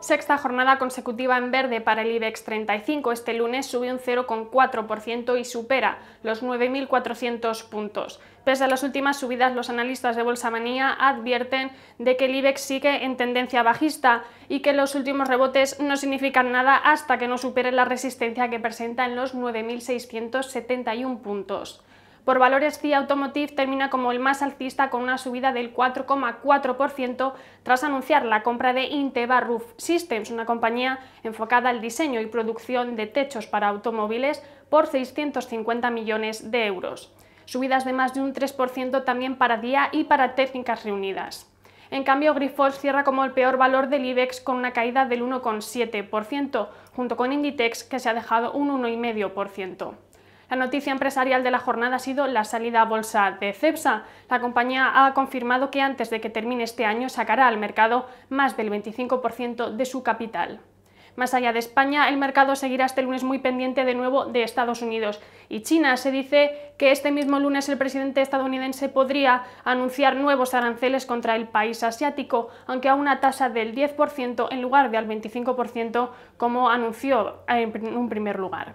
Sexta jornada consecutiva en verde para el IBEX 35. Este lunes sube un 0,4% y supera los 9.400 puntos. Pese a las últimas subidas, los analistas de Bolsa Manía advierten de que el IBEX sigue en tendencia bajista y que los últimos rebotes no significan nada hasta que no supere la resistencia que presenta en los 9.671 puntos. Por valores, CIA Automotive termina como el más alcista con una subida del 4,4% tras anunciar la compra de Inteva Roof Systems, una compañía enfocada al diseño y producción de techos para automóviles, por 650 millones de euros. Subidas de más de un 3% también para DIA y para Técnicas Reunidas. En cambio, Grifols cierra como el peor valor del IBEX con una caída del 1,7%, junto con Inditex que se ha dejado un 1,5%. La noticia empresarial de la jornada ha sido la salida a bolsa de Cepsa. La compañía ha confirmado que antes de que termine este año sacará al mercado más del 25% de su capital. Más allá de España, el mercado seguirá este lunes muy pendiente de nuevo de Estados Unidos y China. Se dice que este mismo lunes el presidente estadounidense podría anunciar nuevos aranceles contra el país asiático, aunque a una tasa del 10% en lugar de al 25% como anunció en un primer lugar.